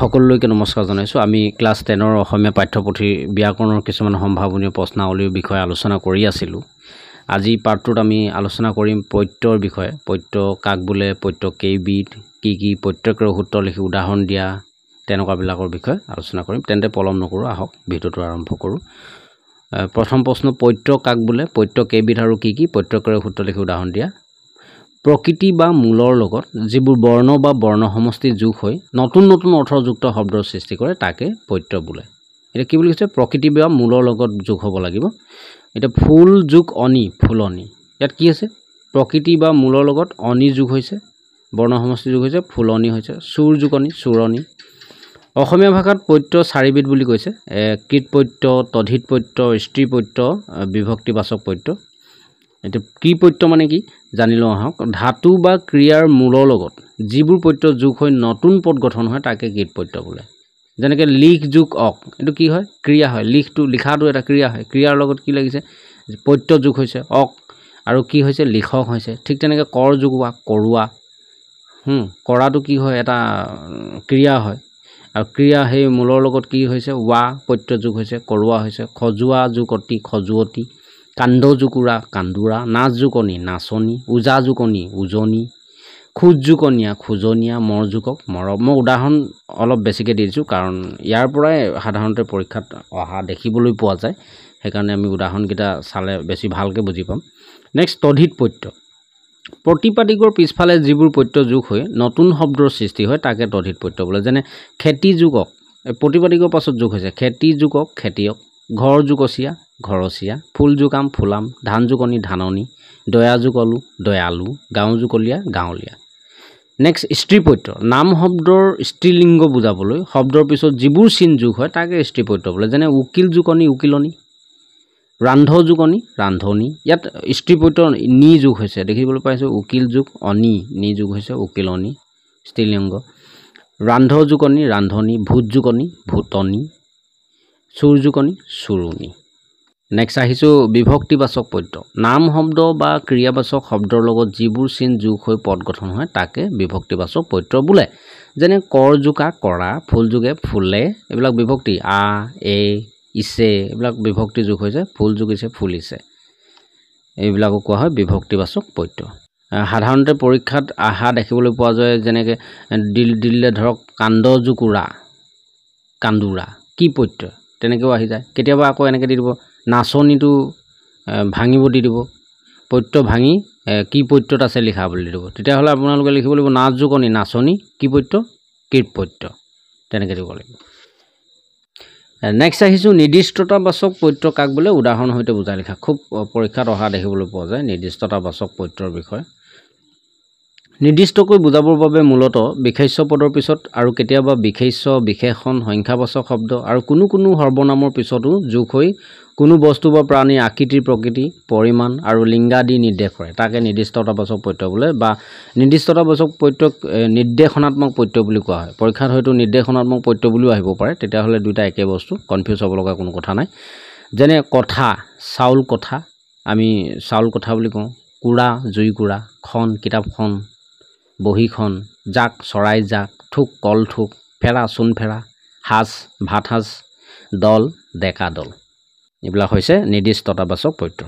সকলোকে নমস্কাৰ জনাইছোঁ আমি ক্লাছ টেনৰ অসমীয়া পাঠ্যপুথিৰ ব্যাকৰণৰ কিছুমান সম্ভাৱনীয় প্ৰশ্নাৱলীৰ বিষয়ে আলোচনা কৰি আছিলোঁ আজি পাৰ্টটোত আমি আলোচনা কৰিম পত্যৰ বিষয়ে পত্য কাক বোলে পত্য কেইবিধ কি কি প্ৰত্যেকৰ সূত্ৰ লিখি উদাহৰণ দিয়া তেনেকুৱাবিলাকৰ বিষয়ে আলোচনা কৰিম তেন্তে পলম নকৰোঁ আহক ভিডিঅ'টো আৰম্ভ কৰোঁ প্ৰথম প্ৰশ্ন পত্য কাক বোলে পত্য কেইবিধ আৰু কি কি প্ৰত্যেকৰে সূত্ৰ লিখি উদাহৰণ দিয়া প্ৰকৃতি বা মূলৰ লগত যিবোৰ বৰ্ণ বা বৰ্ণ সমষ্টি যোগ হৈ নতুন নতুন অৰ্থযুক্ত শব্দৰ সৃষ্টি কৰে তাকে পত্য বোলে এতিয়া কি বুলি কৈছে প্ৰকৃতি বা মূলৰ লগত যোগ হ'ব লাগিব এতিয়া ফুল যোগ অনি ফুলনি ইয়াত কি আছে প্ৰকৃতি বা মূলৰ লগত অনি যোগ হৈছে বৰ্ণ সমষ্টি যোগ হৈছে ফুলনি হৈছে চুৰ যোগনি চুৰনি অসমীয়া ভাষাত পত্য চাৰিবিধ বুলি কৈছে কৃতপত্য তধিতপত্য স্ত্ৰীপত্য বিভক্তিবাচক পত্য এইটো কি পত্য মানে কি জানি লওঁ আহক ধাতু বা ক্ৰিয়াৰ মূলৰ লগত যিবোৰ পত্য যোগ হৈ নতুন পদ গঠন হয় তাকে গীত পত্য বোলে যেনেকৈ লিখ যোগ অক এইটো কি হয় ক্ৰিয়া হয় লিখটো লিখাটো এটা ক্ৰিয়া হয় ক্ৰিয়াৰ লগত কি লাগিছে পত্য যোগ হৈছে অক আৰু কি হৈছে লিখক হৈছে ঠিক তেনেকৈ কৰ যোগ হোৱা কৰোৱা কৰাটো কি হয় এটা ক্ৰিয়া হয় আৰু ক্ৰিয়া সেই মূলৰ লগত কি হৈছে ৱা পত্য যোগ হৈছে কৰোৱা হৈছে খজোৱা যোগ অতি খজুৱতি কান্দ জোকোৰা কান্দোৰা নাচ জোকনি নাচনি ওজা জোকনি উজনি খোজ জোকনীয়া খোজনীয়া মৰ জোকক মৰক মই উদাহৰণ অলপ বেছিকৈ দিছোঁ কাৰণ ইয়াৰ পৰাই সাধাৰণতে পৰীক্ষাত অহা দেখিবলৈ পোৱা যায় সেইকাৰণে আমি উদাহৰণকেইটা চালে বেছি ভালকৈ বুজি পাম নেক্সট তধিত পত্য প্ৰতিপাতিকৰ পিছফালে যিবোৰ পত্য যোগ হৈ নতুন শব্দৰ সৃষ্টি হয় তাকে তধিত পত্য বোলে যেনে খেতি যুগক প্ৰতিপাতিকৰ পাছত যোগ হৈছে খেতি যুগক খেতিয়ক ঘৰ যুগচীয়া ঘৰচীয়া ফুল জোকাম ফুলাম ধান জোকনি ধাননি দয়া জোকলো দয়ালু গাঁও জোকলীয়া গাঁৱলীয়া নেক্সট স্ত্ৰীপত্য নাম শব্দৰ স্ত্ৰীলিংগ বুজাবলৈ শব্দৰ পিছত যিবোৰ চিন যোগ হয় তাকে স্ত্ৰীপত্য বোলে যেনে উকিল জোকনি উকিলনি ৰান্ধ জোকনি ৰান্ধনি ইয়াত স্ত্ৰীপত্য নি যোগ হৈছে দেখিবলৈ পাইছোঁ উকিল যোগ অনি নি যোগ হৈছে উকিলনি স্ত্ৰীলিংগ ৰান্ধ জোকনি ৰান্ধনি ভূত জোকনি ভূতনি চোৰ জোকনি চোৰণি নেক্সট আহিছোঁ বিভক্তিবাচক পদ্য নাম শব্দ বা ক্ৰিয়াবাচক শব্দৰ লগত যিবোৰ চিন যোগ হৈ পদ গঠন হয় তাকে বিভক্তিবাচক পত্ৰ বোলে যেনে কৰ যোগা কৰা ফুল যোগে ফুলে এইবিলাক বিভক্তি আ এ ইছে এইবিলাক বিভক্তি যোগ হৈছে ফুল যোগিছে ফুলিছে এইবিলাকো কোৱা হয় বিভক্তিবাচক পত্য সাধাৰণতে পৰীক্ষাত আহা দেখিবলৈ পোৱা যায় যেনেকৈ দিল দিলে ধৰক কান্দ জোকোৰা কান্দোৰা কি পত্যয় তেনেকৈও আহি যায় কেতিয়াবা আকৌ এনেকৈ দি দিব নাচনীটো ভাঙিব দি দিব পত্য় ভাঙি কি পত্য়ত আছে লিখা বুলি দিব তেতিয়াহ'লে আপোনালোকে লিখিব লাগিব নাচ জোকনি নাচনী কি পত্য় কীৰ্তপত্য় তেনেকৈ দিব লাগিব নেক্সট আহিছোঁ নিৰ্দিষ্টতাবাচক পত্য় কাক বোলে উদাহৰণৰ সৈতে বুজাই লিখা খুব পৰীক্ষাত অহা দেখিবলৈ পোৱা যায় নিৰ্দিষ্টতাবাচক পত্য়ৰ বিষয়ে নিৰ্দিষ্টকৈ বুজাবৰ বাবে মূলতঃ বিশেষ্য পদৰ পিছত আৰু কেতিয়াবা বিশেষ্য বিশেষণ সংখ্যাবাচক শব্দ আৰু কোনো কোনো সৰ্বনামৰ পিছতো যোগ হৈ কোনো বস্তু বা প্ৰাণীৰ আকৃতি প্ৰকৃতি পৰিমাণ আৰু লিংগাদি নিৰ্দেশ কৰে তাকে নিৰ্দিষ্টতাবাচক পত্য বোলে বা নিৰ্দিষ্টতাবাচক পত্যক নিৰ্দেশনাত্মক পত্য বুলি কোৱা হয় পৰীক্ষাত হয়তো নিৰ্দেশনাত্মক পত্য বুলিও আহিব পাৰে তেতিয়াহ'লে দুয়োটা একে বস্তু কনফিউজ হ'ব লগা কোনো কথা নাই যেনে কথা চাউল কথা আমি চাউল কথা বুলি কওঁ কুৰা জুইকুৰা খন কিতাপখন বহীখন জাক চৰাই জাক থোক কল থোক ফেৰা সাঁজ ভাত সাঁজ দল ডেকা দল এইবিলাক হৈছে নিৰ্দিষ্টতাবাচক পত্ৰ